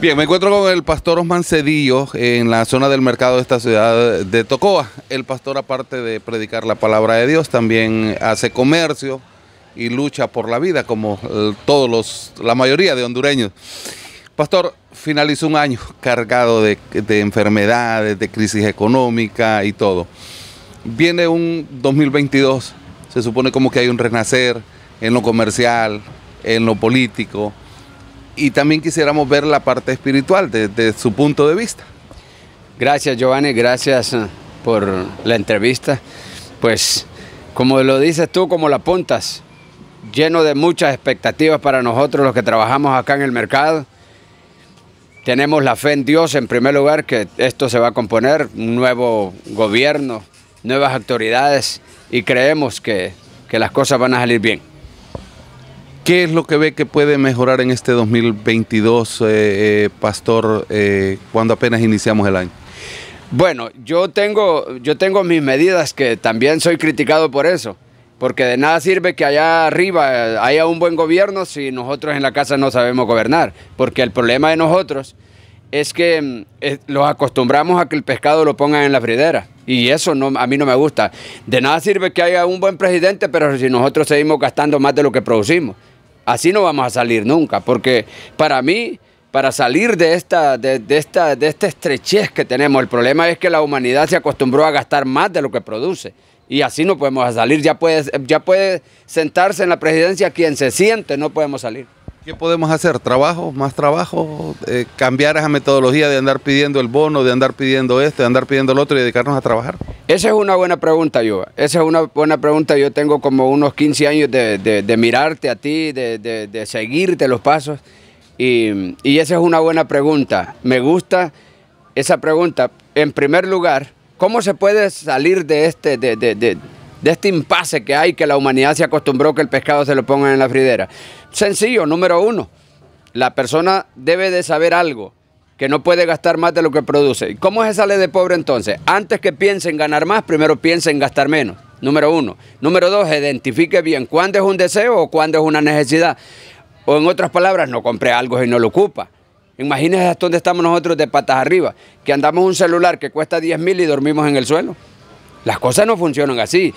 Bien, me encuentro con el pastor Osman Cedillo en la zona del mercado de esta ciudad de Tocoa. El pastor, aparte de predicar la palabra de Dios, también hace comercio y lucha por la vida, como eh, todos los, la mayoría de hondureños. Pastor, finalizó un año cargado de, de enfermedades, de crisis económica y todo. Viene un 2022, se supone como que hay un renacer en lo comercial, en lo político, y también quisiéramos ver la parte espiritual desde su punto de vista. Gracias Giovanni, gracias eh, por la entrevista. Pues como lo dices tú, como la apuntas, lleno de muchas expectativas para nosotros los que trabajamos acá en el mercado. Tenemos la fe en Dios en primer lugar que esto se va a componer, un nuevo gobierno, nuevas autoridades y creemos que, que las cosas van a salir bien. ¿Qué es lo que ve que puede mejorar en este 2022, eh, eh, Pastor, eh, cuando apenas iniciamos el año? Bueno, yo tengo, yo tengo mis medidas que también soy criticado por eso, porque de nada sirve que allá arriba haya un buen gobierno si nosotros en la casa no sabemos gobernar, porque el problema de nosotros es que mm, los acostumbramos a que el pescado lo pongan en la fridera. Y eso no, a mí no me gusta. De nada sirve que haya un buen presidente, pero si nosotros seguimos gastando más de lo que producimos. Así no vamos a salir nunca, porque para mí, para salir de esta, de, esta, de esta estrechez que tenemos, el problema es que la humanidad se acostumbró a gastar más de lo que produce. Y así no podemos salir, ya puede, ya puede sentarse en la presidencia quien se siente, no podemos salir. ¿Qué podemos hacer? ¿Trabajo? ¿Más trabajo? Eh, ¿Cambiar esa metodología de andar pidiendo el bono, de andar pidiendo esto, de andar pidiendo el otro y dedicarnos a trabajar? Esa es una buena pregunta, yo. Esa es una buena pregunta. Yo tengo como unos 15 años de, mirarte a ti, de, seguirte los pasos. Y, esa es una buena pregunta. Me gusta esa pregunta. En primer lugar, ¿cómo se puede salir de este, de, este impasse que hay, que la humanidad se acostumbró que el pescado se lo pongan en la fridera? Sencillo, número uno. La persona debe de saber algo que no puede gastar más de lo que produce. ...¿y ¿Cómo se sale de pobre entonces? Antes que piense en ganar más, primero piense en gastar menos. Número uno. Número dos, identifique bien cuándo es un deseo o cuándo es una necesidad. O en otras palabras, no compre algo si no lo ocupa. Imagínense hasta dónde estamos nosotros de patas arriba, que andamos un celular que cuesta 10 mil y dormimos en el suelo. Las cosas no funcionan así.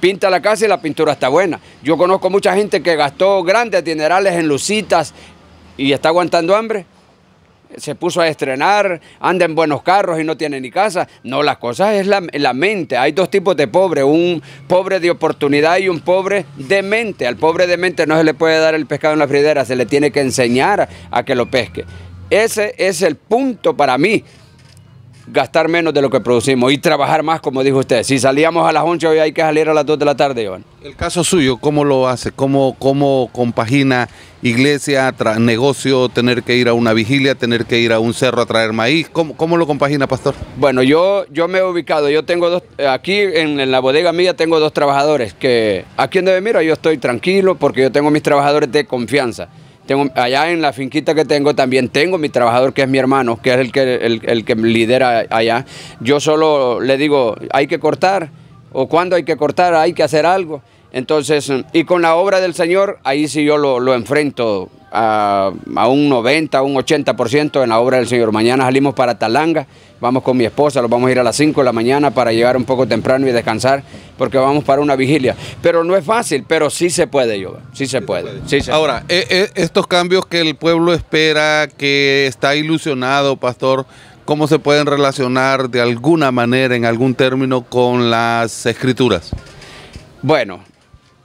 Pinta la casa y la pintura está buena. Yo conozco mucha gente que gastó grandes dinerales en lucitas y está aguantando hambre se puso a estrenar, anda en buenos carros y no tiene ni casa. No, las cosas es la, mente. Hay dos tipos de pobre, un pobre de oportunidad y un pobre de mente. Al pobre de mente no se le puede dar el pescado en la fridera, se le tiene que enseñar a que lo pesque. Ese es el punto para mí gastar menos de lo que producimos y trabajar más, como dijo usted. Si salíamos a las 11, hoy hay que salir a las 2 de la tarde, Iván. El caso suyo, ¿cómo lo hace? ¿Cómo, cómo compagina iglesia, negocio, tener que ir a una vigilia, tener que ir a un cerro a traer maíz? ¿Cómo, lo compagina, pastor? Bueno, yo, yo me he ubicado, yo tengo dos, aquí en, la bodega mía tengo dos trabajadores que aquí en mira. yo estoy tranquilo porque yo tengo mis trabajadores de confianza allá en la finquita que tengo también tengo mi trabajador que es mi hermano, que es el que, que lidera allá. Yo solo le digo, hay que cortar, o cuando hay que cortar, hay que hacer algo. Entonces, y con la obra del Señor, ahí sí yo lo, lo enfrento a, un 90, un 80% en la obra del Señor. Mañana salimos para Talanga, vamos con mi esposa, los vamos a ir a las 5 de la mañana para llegar un poco temprano y descansar, porque vamos para una vigilia. Pero no es fácil, pero sí se puede, yo sí se puede. Ahora, eh, eh, estos cambios que el pueblo espera, que está ilusionado, pastor, ¿cómo se pueden relacionar de alguna manera, en algún término, con las escrituras? Bueno,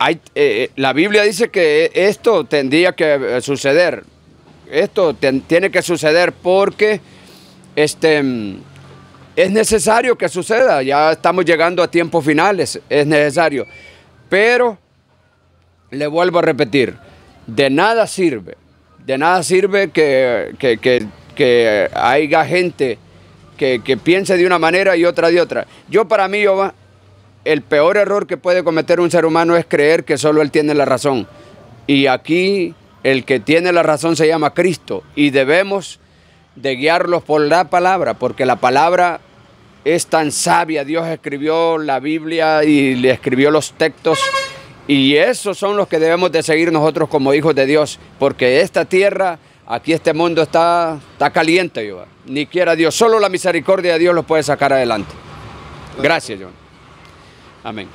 eh, eh, la Biblia dice que esto tendría que eh, suceder. Esto tiene que suceder porque este, mm, es necesario que suceda. Ya estamos llegando a tiempos finales, es necesario. Pero, le vuelvo a repetir, de nada sirve, de nada sirve que, que, que haya gente que, piense de una manera y otra de otra. Yo para mí, yo, el peor error que puede cometer un ser humano es creer que solo él tiene la razón. Y aquí el que tiene la razón se llama Cristo y debemos de guiarlos por la palabra, porque la palabra es tan sabia. Dios escribió la Biblia y le escribió los textos y esos son los que debemos de seguir nosotros como hijos de Dios, porque esta tierra, aquí este mundo está, está caliente, yo. ni quiera Dios, solo la misericordia de Dios los puede sacar adelante. Gracias, John. Amén.